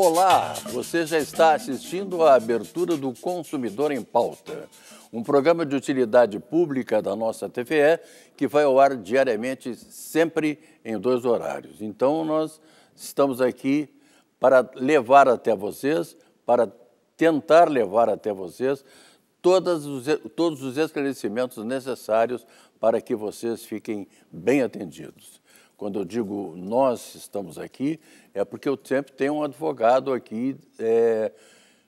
Olá, você já está assistindo à abertura do Consumidor em Pauta, um programa de utilidade pública da nossa TVE que vai ao ar diariamente, sempre em dois horários. Então, nós estamos aqui para levar até vocês, para tentar levar até vocês todos os, todos os esclarecimentos necessários para que vocês fiquem bem atendidos. Quando eu digo nós estamos aqui, é porque eu sempre tenho um advogado aqui é,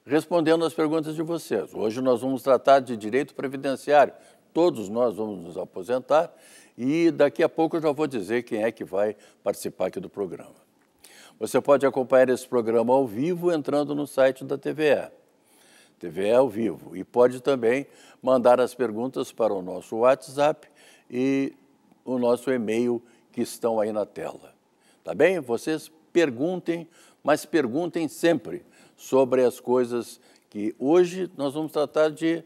respondendo às perguntas de vocês. Hoje nós vamos tratar de direito previdenciário. Todos nós vamos nos aposentar e daqui a pouco eu já vou dizer quem é que vai participar aqui do programa. Você pode acompanhar esse programa ao vivo entrando no site da TVE. TVE é ao vivo. E pode também mandar as perguntas para o nosso WhatsApp e o nosso e-mail que estão aí na tela. Tá bem? Vocês perguntem, mas perguntem sempre sobre as coisas que hoje nós vamos tratar de,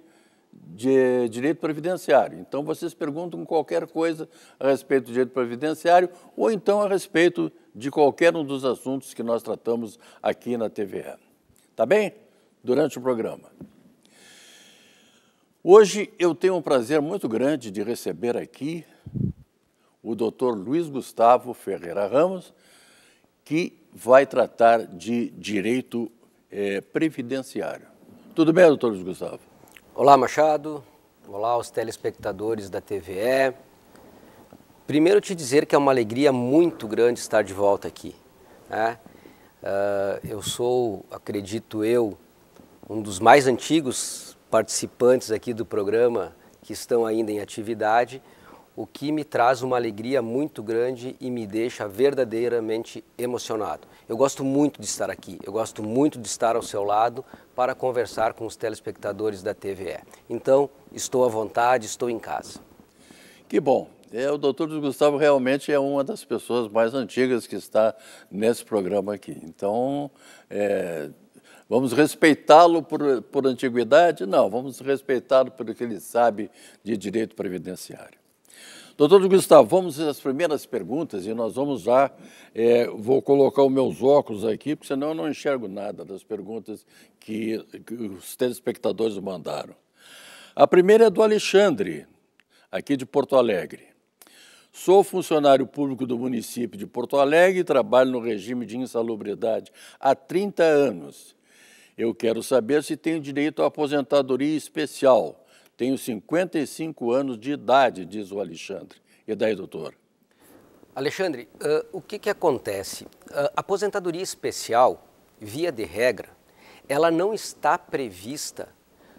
de direito previdenciário. Então, vocês perguntam qualquer coisa a respeito do direito previdenciário ou então a respeito de qualquer um dos assuntos que nós tratamos aqui na TVE. Tá bem? Durante o programa. Hoje eu tenho um prazer muito grande de receber aqui o doutor Luiz Gustavo Ferreira Ramos, que vai tratar de direito é, previdenciário. Tudo bem, doutor Luiz Gustavo? Olá, Machado. Olá os telespectadores da TVE. Primeiro te dizer que é uma alegria muito grande estar de volta aqui. Né? Uh, eu sou, acredito eu, um dos mais antigos participantes aqui do programa que estão ainda em atividade o que me traz uma alegria muito grande e me deixa verdadeiramente emocionado. Eu gosto muito de estar aqui, eu gosto muito de estar ao seu lado para conversar com os telespectadores da TVE. Então, estou à vontade, estou em casa. Que bom. É, o doutor Gustavo realmente é uma das pessoas mais antigas que está nesse programa aqui. Então, é, Vamos respeitá-lo por, por antiguidade? Não, vamos respeitá-lo pelo que ele sabe de direito previdenciário. Doutor Gustavo, vamos às primeiras perguntas e nós vamos lá. É, vou colocar os meus óculos aqui, porque senão eu não enxergo nada das perguntas que, que os telespectadores mandaram. A primeira é do Alexandre, aqui de Porto Alegre. Sou funcionário público do município de Porto Alegre e trabalho no regime de insalubridade há 30 anos. Eu quero saber se tenho direito à aposentadoria especial tenho 55 anos de idade, diz o Alexandre. E daí, doutor? Alexandre, uh, o que, que acontece? Uh, aposentadoria especial, via de regra, ela não está prevista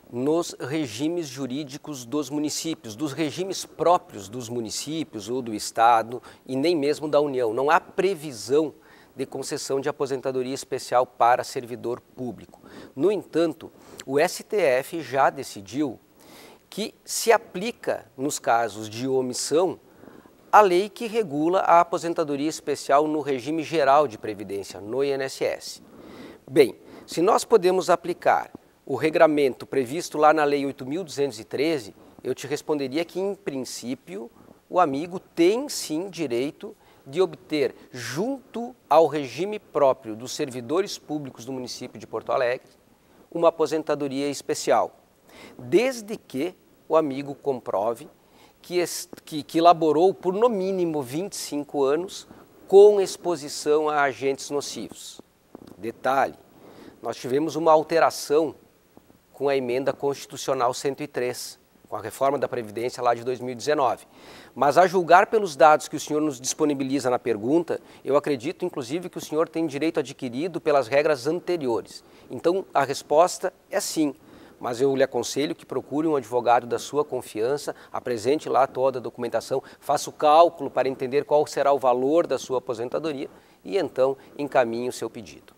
nos regimes jurídicos dos municípios, dos regimes próprios dos municípios ou do Estado e nem mesmo da União. Não há previsão de concessão de aposentadoria especial para servidor público. No entanto, o STF já decidiu que se aplica nos casos de omissão a lei que regula a aposentadoria especial no regime geral de previdência, no INSS. Bem, se nós podemos aplicar o regramento previsto lá na Lei 8.213, eu te responderia que, em princípio, o amigo tem sim direito de obter, junto ao regime próprio dos servidores públicos do município de Porto Alegre, uma aposentadoria especial, desde que o amigo comprove que, que, que elaborou por no mínimo 25 anos com exposição a agentes nocivos. Detalhe, nós tivemos uma alteração com a emenda constitucional 103, com a reforma da Previdência lá de 2019. Mas a julgar pelos dados que o senhor nos disponibiliza na pergunta, eu acredito inclusive que o senhor tem direito adquirido pelas regras anteriores. Então a resposta é sim, mas eu lhe aconselho que procure um advogado da sua confiança, apresente lá toda a documentação, faça o cálculo para entender qual será o valor da sua aposentadoria e então encaminhe o seu pedido.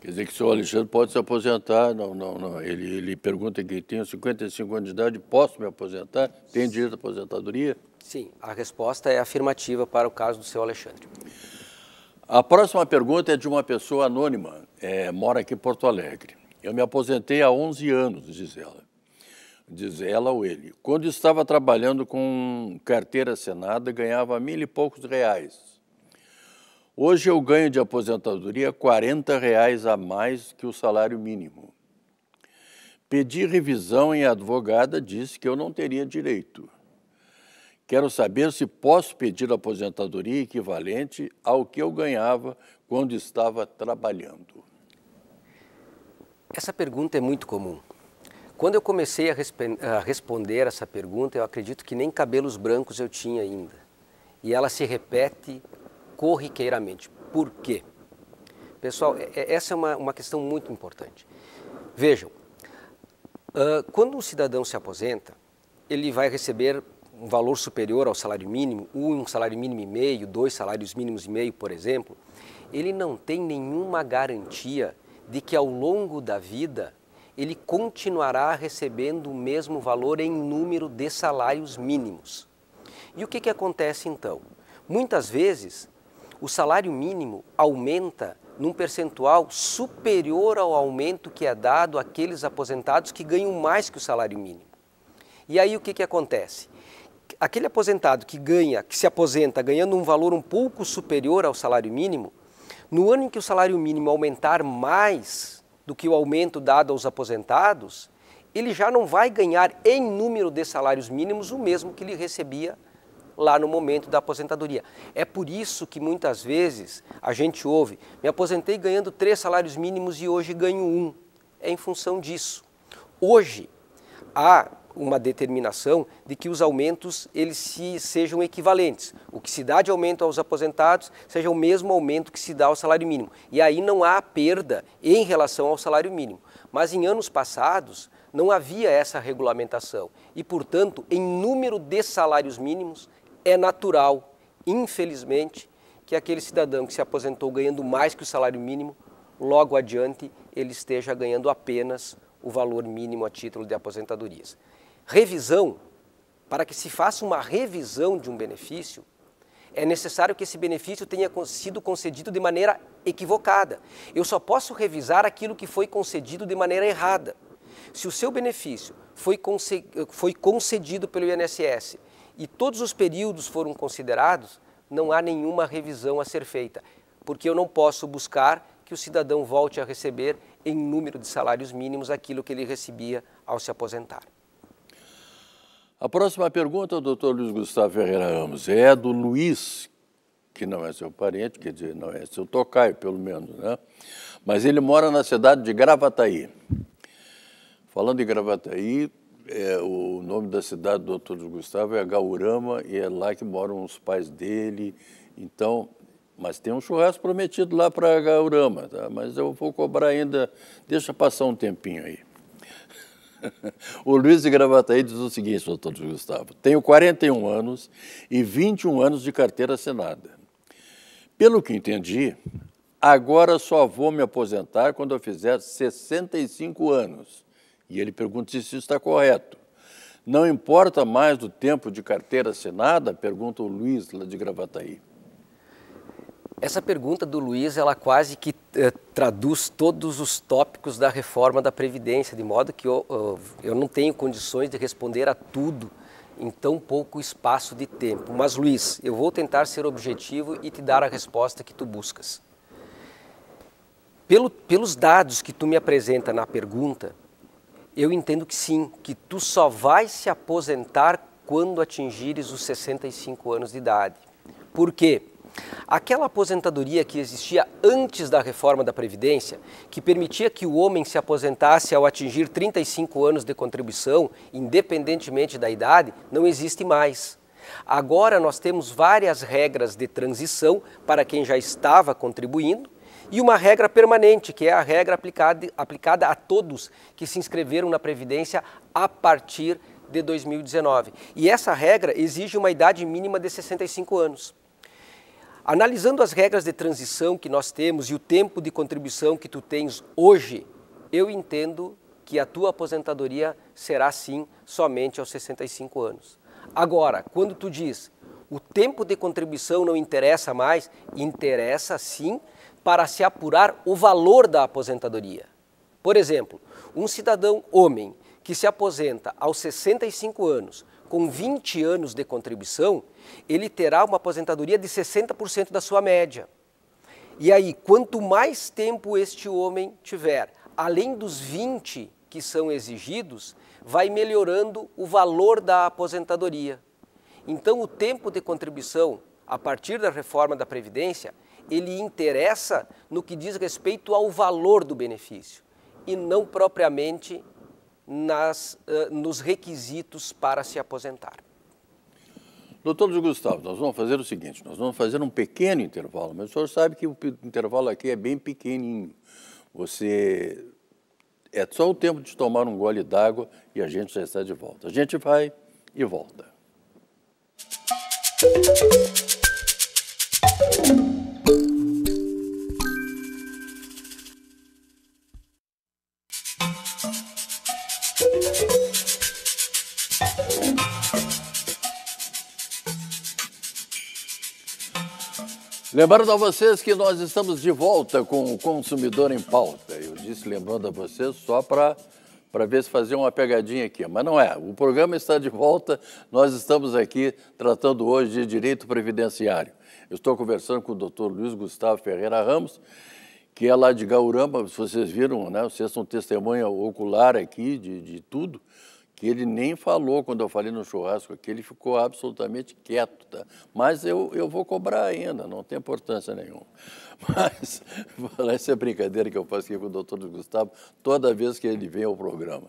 Quer dizer que o senhor Alexandre pode se aposentar, não, não, não. Ele, ele pergunta que tenho 55 anos de idade, posso me aposentar? Tenho direito à aposentadoria? Sim, a resposta é afirmativa para o caso do senhor Alexandre. A próxima pergunta é de uma pessoa anônima, é, mora aqui em Porto Alegre. Eu me aposentei há 11 anos, diz ela. Diz ela ou ele. Quando estava trabalhando com carteira assinada, ganhava mil e poucos reais. Hoje eu ganho de aposentadoria 40 reais a mais que o salário mínimo. Pedi revisão e a advogada disse que eu não teria direito. Quero saber se posso pedir aposentadoria equivalente ao que eu ganhava quando estava trabalhando. Essa pergunta é muito comum. Quando eu comecei a, resp a, responder essa pergunta, eu acredito que nem cabelos brancos eu tinha ainda. E ela se repete corriqueiramente. Por quê? Pessoal, é, é, essa é uma, uma questão muito importante. Vejam, uh, quando um cidadão se aposenta, ele vai receber um valor superior ao salário mínimo, um salário mínimo e meio, dois salários mínimos e meio, por exemplo. Ele não tem nenhuma garantia de que ao longo da vida ele continuará recebendo o mesmo valor em número de salários mínimos. E o que, que acontece então? Muitas vezes o salário mínimo aumenta num percentual superior ao aumento que é dado àqueles aposentados que ganham mais que o salário mínimo. E aí o que, que acontece? Aquele aposentado que ganha, que se aposenta ganhando um valor um pouco superior ao salário mínimo, no ano em que o salário mínimo aumentar mais do que o aumento dado aos aposentados, ele já não vai ganhar em número de salários mínimos o mesmo que ele recebia lá no momento da aposentadoria. É por isso que muitas vezes a gente ouve: me aposentei ganhando três salários mínimos e hoje ganho um. É em função disso. Hoje, há uma determinação de que os aumentos eles se, sejam equivalentes. O que se dá de aumento aos aposentados seja o mesmo aumento que se dá ao salário mínimo. E aí não há perda em relação ao salário mínimo. Mas em anos passados não havia essa regulamentação e, portanto, em número de salários mínimos é natural, infelizmente, que aquele cidadão que se aposentou ganhando mais que o salário mínimo, logo adiante ele esteja ganhando apenas o valor mínimo a título de aposentadorias revisão, para que se faça uma revisão de um benefício, é necessário que esse benefício tenha sido concedido de maneira equivocada. Eu só posso revisar aquilo que foi concedido de maneira errada. Se o seu benefício foi, foi concedido pelo INSS e todos os períodos foram considerados, não há nenhuma revisão a ser feita, porque eu não posso buscar que o cidadão volte a receber em número de salários mínimos aquilo que ele recebia ao se aposentar. A próxima pergunta, é doutor Luiz Gustavo Ferreira Ramos, é do Luiz, que não é seu parente, quer dizer, não é seu tocaio, pelo menos, né? Mas ele mora na cidade de Gravataí. Falando em Gravataí, é, o nome da cidade do doutor Luiz Gustavo é Gaurama e é lá que moram os pais dele. Então, mas tem um churrasco prometido lá para Gaurama, tá? mas eu vou cobrar ainda, deixa passar um tempinho aí. O Luiz de Gravataí diz o seguinte, doutor Gustavo, tenho 41 anos e 21 anos de carteira assinada. Pelo que entendi, agora só vou me aposentar quando eu fizer 65 anos. E ele pergunta se isso está correto. Não importa mais do tempo de carteira assinada? Pergunta o Luiz lá de Gravataí. Essa pergunta do Luiz, ela quase que eh, traduz todos os tópicos da reforma da Previdência, de modo que eu, eu, não tenho condições de responder a tudo em tão pouco espaço de tempo. Mas, Luiz, eu vou tentar ser objetivo e te dar a resposta que tu buscas. Pelo, pelos dados que tu me apresenta na pergunta, eu entendo que sim, que tu só vais se aposentar quando atingires os 65 anos de idade. Por quê? Aquela aposentadoria que existia antes da reforma da Previdência, que permitia que o homem se aposentasse ao atingir 35 anos de contribuição, independentemente da idade, não existe mais. Agora nós temos várias regras de transição para quem já estava contribuindo e uma regra permanente, que é a regra aplicada, aplicada a todos que se inscreveram na Previdência a partir de 2019. E essa regra exige uma idade mínima de 65 anos. Analisando as regras de transição que nós temos e o tempo de contribuição que tu tens hoje, eu entendo que a tua aposentadoria será sim somente aos 65 anos. Agora, quando tu diz o tempo de contribuição não interessa mais, interessa sim para se apurar o valor da aposentadoria. Por exemplo, um cidadão homem que se aposenta aos 65 anos com 20 anos de contribuição, ele terá uma aposentadoria de 60% da sua média. E aí, quanto mais tempo este homem tiver, além dos 20 que são exigidos, vai melhorando o valor da aposentadoria. Então, o tempo de contribuição, a partir da reforma da Previdência, ele interessa no que diz respeito ao valor do benefício e não propriamente nas, eh, nos requisitos para se aposentar. Doutor Gustavo, nós vamos fazer o seguinte, nós vamos fazer um pequeno intervalo, mas o senhor sabe que o intervalo aqui é bem pequenininho. Você é só o tempo de tomar um gole d'água e a gente já está de volta. A gente vai e volta. Música Lembrando a vocês que nós estamos de volta com o Consumidor em Pauta. Eu disse lembrando a vocês só para para ver se fazia uma pegadinha aqui, mas não é. O programa está de volta. Nós estamos aqui tratando hoje de direito previdenciário. Eu estou conversando com o Dr. Luiz Gustavo Ferreira Ramos, que é lá de Gaurama. Vocês viram, né? Vocês são testemunha ocular aqui de, de tudo que ele nem falou quando eu falei no churrasco aqui, ele ficou absolutamente quieto, tá? Mas eu, eu vou cobrar ainda, não tem importância nenhuma. Mas, essa é a brincadeira que eu faço aqui com o doutor Gustavo, toda vez que ele vem ao programa.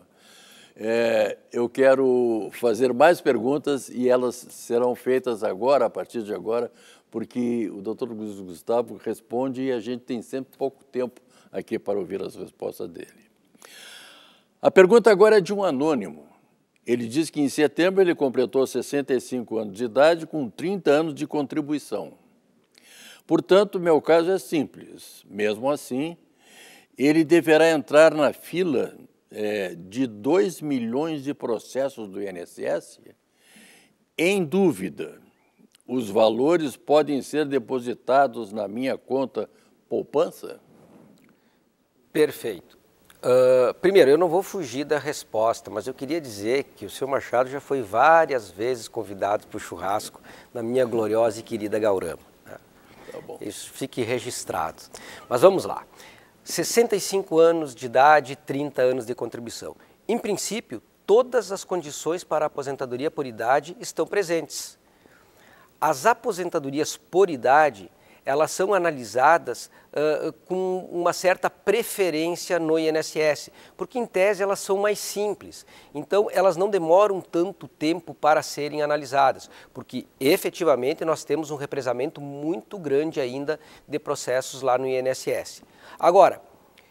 É, eu quero fazer mais perguntas e elas serão feitas agora, a partir de agora, porque o doutor Gustavo responde e a gente tem sempre pouco tempo aqui para ouvir as respostas dele. A pergunta agora é de um anônimo. Ele diz que em setembro ele completou 65 anos de idade com 30 anos de contribuição. Portanto, meu caso é simples. Mesmo assim, ele deverá entrar na fila é, de 2 milhões de processos do INSS em dúvida. Os valores podem ser depositados na minha conta poupança? Perfeito. Uh, primeiro, eu não vou fugir da resposta, mas eu queria dizer que o seu Machado já foi várias vezes convidado para o churrasco na minha gloriosa e querida Gaurama. Né? Tá Isso fique registrado. Mas vamos lá. 65 anos de idade, 30 anos de contribuição. Em princípio, todas as condições para a aposentadoria por idade estão presentes. As aposentadorias por idade elas são analisadas uh, com uma certa preferência no INSS, porque em tese elas são mais simples. Então elas não demoram tanto tempo para serem analisadas, porque efetivamente nós temos um represamento muito grande ainda de processos lá no INSS. Agora,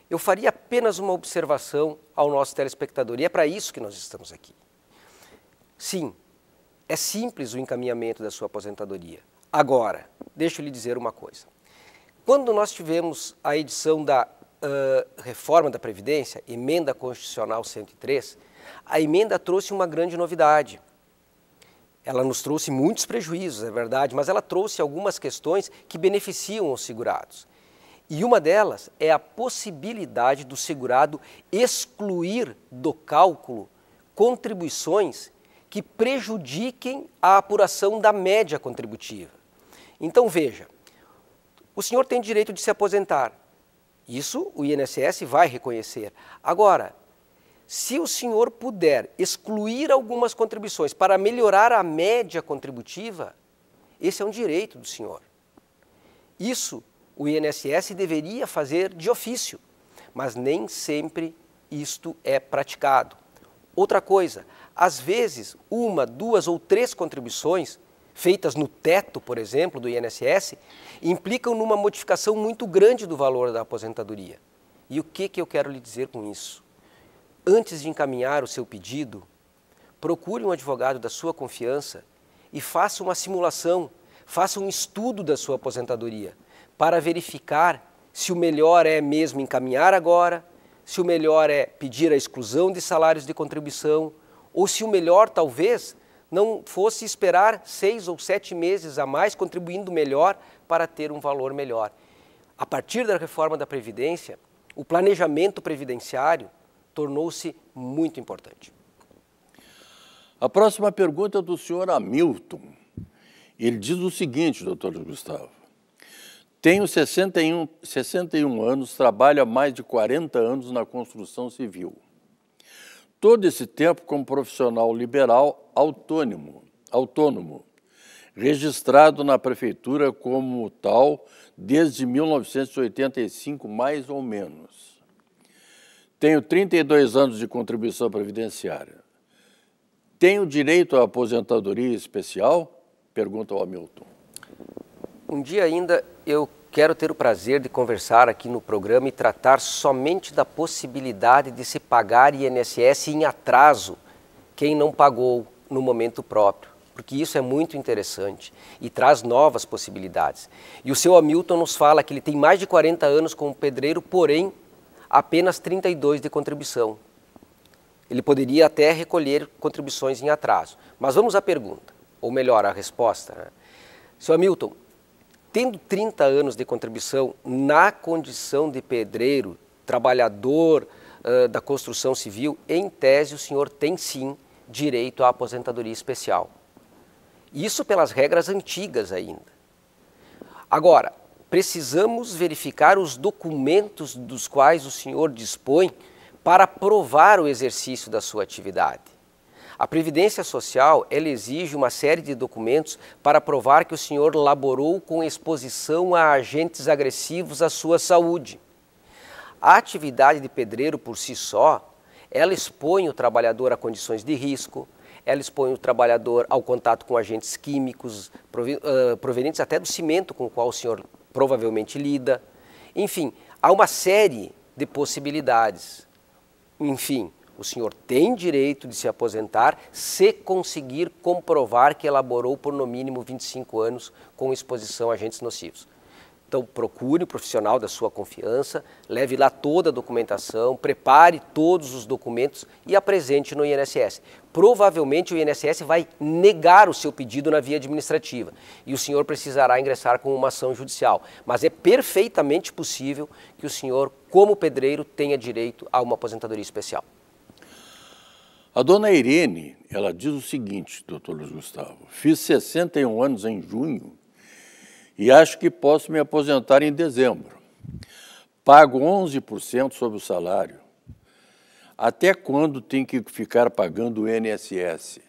eu faria apenas uma observação ao nosso telespectador, e é para isso que nós estamos aqui. Sim, é simples o encaminhamento da sua aposentadoria. Agora, deixa eu lhe dizer uma coisa. Quando nós tivemos a edição da uh, reforma da Previdência, emenda constitucional 103, a emenda trouxe uma grande novidade. Ela nos trouxe muitos prejuízos, é verdade, mas ela trouxe algumas questões que beneficiam os segurados. E uma delas é a possibilidade do segurado excluir do cálculo contribuições que prejudiquem a apuração da média contributiva. Então veja, o senhor tem direito de se aposentar. Isso o INSS vai reconhecer. Agora, se o senhor puder excluir algumas contribuições para melhorar a média contributiva, esse é um direito do senhor. Isso o INSS deveria fazer de ofício, mas nem sempre isto é praticado. Outra coisa, às vezes, uma, duas ou três contribuições feitas no teto, por exemplo, do INSS, implicam numa modificação muito grande do valor da aposentadoria. E o que, que eu quero lhe dizer com isso? Antes de encaminhar o seu pedido, procure um advogado da sua confiança e faça uma simulação, faça um estudo da sua aposentadoria para verificar se o melhor é mesmo encaminhar agora, se o melhor é pedir a exclusão de salários de contribuição, ou se o melhor talvez não fosse esperar seis ou sete meses a mais, contribuindo melhor para ter um valor melhor. A partir da reforma da Previdência, o planejamento previdenciário tornou-se muito importante. A próxima pergunta é do senhor Hamilton. Ele diz o seguinte, doutor Gustavo. Tenho 61, 61 anos, trabalho há mais de 40 anos na construção civil todo esse tempo como profissional liberal autônomo, autônomo, registrado na prefeitura como tal desde 1985, mais ou menos. Tenho 32 anos de contribuição previdenciária. Tenho direito à aposentadoria especial? Pergunta o Hamilton. Um dia ainda eu quero ter o prazer de conversar aqui no programa e tratar somente da possibilidade de se pagar INSS em atraso quem não pagou no momento próprio, porque isso é muito interessante e traz novas possibilidades. E o seu Hamilton nos fala que ele tem mais de 40 anos como pedreiro, porém apenas 32 de contribuição. Ele poderia até recolher contribuições em atraso. Mas vamos à pergunta, ou melhor, à resposta. Né? Seu Hamilton, tendo 30 anos de contribuição na condição de pedreiro, trabalhador uh, da construção civil, em tese o senhor tem sim direito à aposentadoria especial. Isso pelas regras antigas ainda. Agora, precisamos verificar os documentos dos quais o senhor dispõe para provar o exercício da sua atividade. A Previdência Social, ela exige uma série de documentos para provar que o senhor laborou com exposição a agentes agressivos à sua saúde. A atividade de pedreiro por si só, ela expõe o trabalhador a condições de risco, ela expõe o trabalhador ao contato com agentes químicos, provenientes até do cimento com o qual o senhor provavelmente lida. Enfim, há uma série de possibilidades. Enfim, o senhor tem direito de se aposentar se conseguir comprovar que elaborou por no mínimo 25 anos com exposição a agentes nocivos. Então, procure o profissional da sua confiança, leve lá toda a documentação, prepare todos os documentos e apresente no INSS. Provavelmente o INSS vai negar o seu pedido na via administrativa e o senhor precisará ingressar com uma ação judicial. Mas é perfeitamente possível que o senhor, como pedreiro, tenha direito a uma aposentadoria especial. A dona Irene, ela diz o seguinte, doutor Luiz Gustavo, fiz 61 anos em junho e acho que posso me aposentar em dezembro. Pago 11% sobre o salário. Até quando tem que ficar pagando o INSS?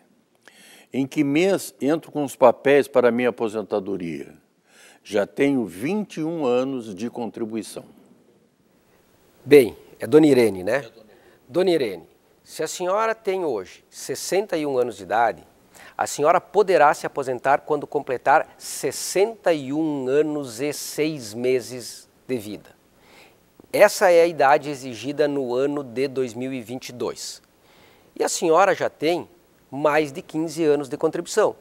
Em que mês entro com os papéis para minha aposentadoria? Já tenho 21 anos de contribuição. Bem, é Dona Irene, né? É dona Irene. Dona Irene, se a senhora tem hoje 61 anos de idade, a senhora poderá se aposentar quando completar 61 anos e 6 meses de vida. Essa é a idade exigida no ano de 2022. E a senhora já tem mais de 15 anos de contribuição.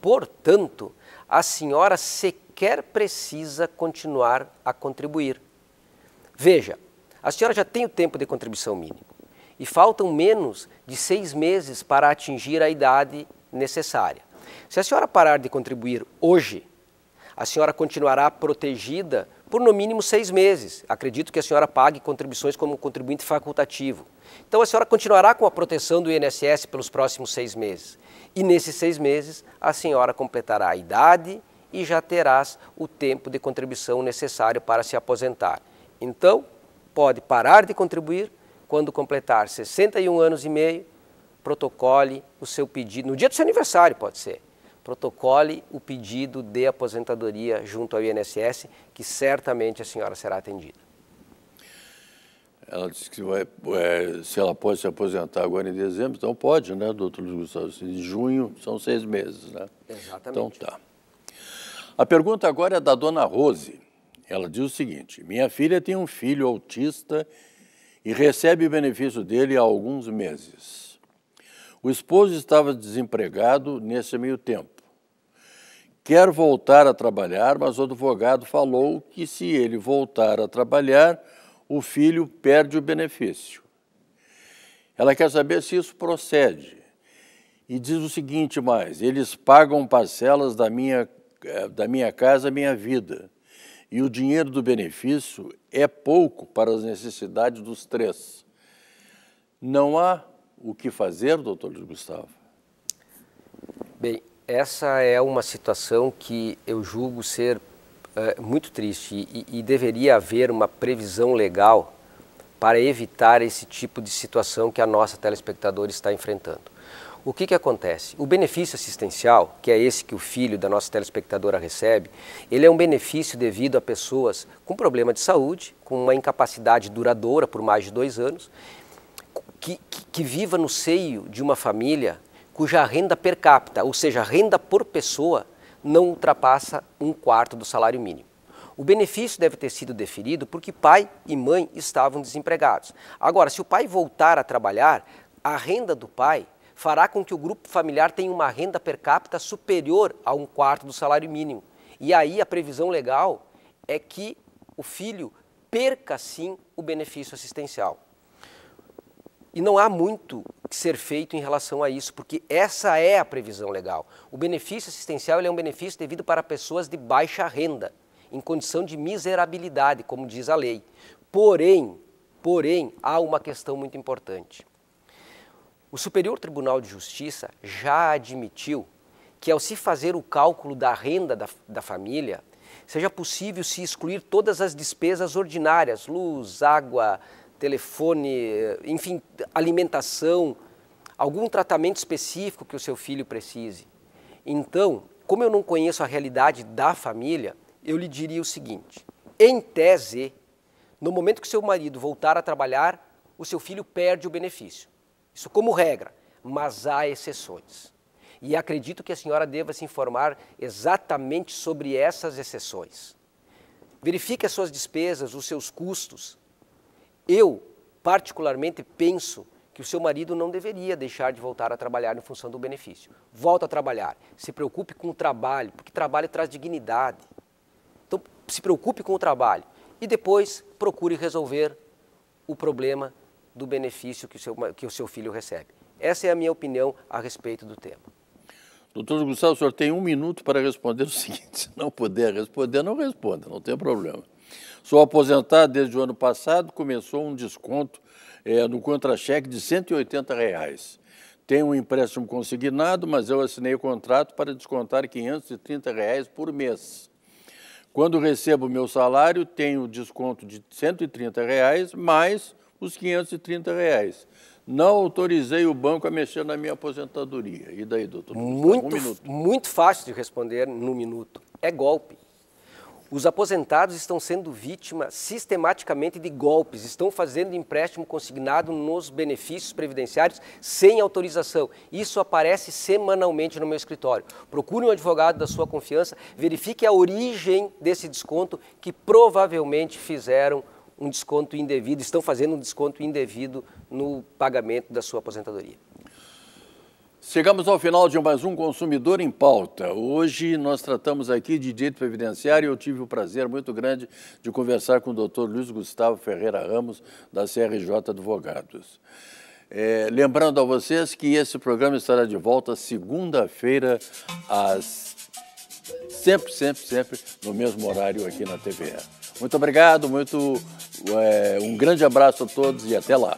Portanto, a senhora sequer precisa continuar a contribuir. Veja, a senhora já tem o tempo de contribuição mínimo e faltam menos de seis meses para atingir a idade necessária. Se a senhora parar de contribuir hoje, a senhora continuará protegida por no mínimo seis meses. Acredito que a senhora pague contribuições como contribuinte facultativo. Então a senhora continuará com a proteção do INSS pelos próximos seis meses. E nesses seis meses a senhora completará a idade e já terás o tempo de contribuição necessário para se aposentar. Então, pode parar de contribuir quando completar 61 anos e meio, protocole o seu pedido, no dia do seu aniversário pode ser, protocole o pedido de aposentadoria junto ao INSS, que certamente a senhora será atendida. Ela disse que vai, é, se ela pode se aposentar agora em dezembro, então pode, né, doutor Luiz Gustavo? Em assim, junho são seis meses, né? Exatamente. Então tá. A pergunta agora é da dona Rose. Ela diz o seguinte: Minha filha tem um filho autista e recebe o benefício dele há alguns meses. O esposo estava desempregado nesse meio tempo. Quer voltar a trabalhar, mas o advogado falou que se ele voltar a trabalhar, o filho perde o benefício. Ela quer saber se isso procede. E diz o seguinte mais: eles pagam parcelas da minha, eh, da minha casa, minha vida. E o dinheiro do benefício é pouco para as necessidades dos três. Não há o que fazer, doutor Luiz Gustavo? Bem, essa é uma situação que eu julgo ser é, muito triste e, e deveria haver uma previsão legal para evitar esse tipo de situação que a nossa telespectadora está enfrentando o que, que acontece? O benefício assistencial, que é esse que o filho da nossa telespectadora recebe, ele é um benefício devido a pessoas com problema de saúde, com uma incapacidade duradoura por mais de dois anos, que, que, que viva no seio de uma família cuja renda per capita, ou seja, a renda por pessoa, não ultrapassa um quarto do salário mínimo. O benefício deve ter sido deferido porque pai e mãe estavam desempregados. Agora, se o pai voltar a trabalhar, a renda do pai fará com que o grupo familiar tenha uma renda per capita superior a um quarto do salário mínimo. E aí a previsão legal é que o filho perca sim o benefício assistencial. E não há muito que ser feito em relação a isso, porque essa é a previsão legal. O benefício assistencial é um benefício devido para pessoas de baixa renda, em condição de miserabilidade, como diz a lei. Porém, porém, há uma questão muito importante. O Superior Tribunal de Justiça já admitiu que, ao se fazer o cálculo da renda da, da família, seja possível se excluir todas as despesas ordinárias luz, água, telefone, enfim, alimentação, algum tratamento específico que o seu filho precise. Então, como eu não conheço a realidade da família, eu lhe diria o seguinte: em tese, no momento que seu marido voltar a trabalhar, o seu filho perde o benefício. Isso como regra, mas há exceções. E acredito que a senhora deva se informar exatamente sobre essas exceções. Verifique as suas despesas, os seus custos. Eu, particularmente, penso que o seu marido não deveria deixar de voltar a trabalhar em função do benefício. Volta a trabalhar. Se preocupe com o trabalho, porque trabalho traz dignidade. Então, se preocupe com o trabalho e depois procure resolver o problema do benefício que o seu, que o seu filho recebe. Essa é a minha opinião a respeito do tema. Doutor Gustavo, o senhor tem um minuto para responder o seguinte: se não puder responder, não responda, não tem problema. Sou aposentado desde o ano passado, começou um desconto é, no contra-cheque de 180 reais. Tenho um empréstimo consignado, mas eu assinei o contrato para descontar 530 reais por mês. Quando recebo meu salário, tenho desconto de 130 reais mais os 530 reais. Não autorizei o banco a mexer na minha aposentadoria. E daí, doutor? Muito, um muito fácil de responder no minuto. É golpe. Os aposentados estão sendo vítima sistematicamente de golpes, estão fazendo empréstimo consignado nos benefícios previdenciários sem autorização. Isso aparece semanalmente no meu escritório. Procure um advogado da sua confiança, verifique a origem desse desconto que provavelmente fizeram um desconto indevido, estão fazendo um desconto indevido no pagamento da sua aposentadoria. Chegamos ao final de mais um Consumidor em Pauta. Hoje nós tratamos aqui de direito previdenciário e eu tive o prazer muito grande de conversar com o doutor Luiz Gustavo Ferreira Ramos, da CRJ Advogados. É, lembrando a vocês que esse programa estará de volta segunda-feira, às... sempre, sempre, sempre, no mesmo horário aqui na TVE. Muito obrigado, muito, é, um grande abraço a todos e até lá.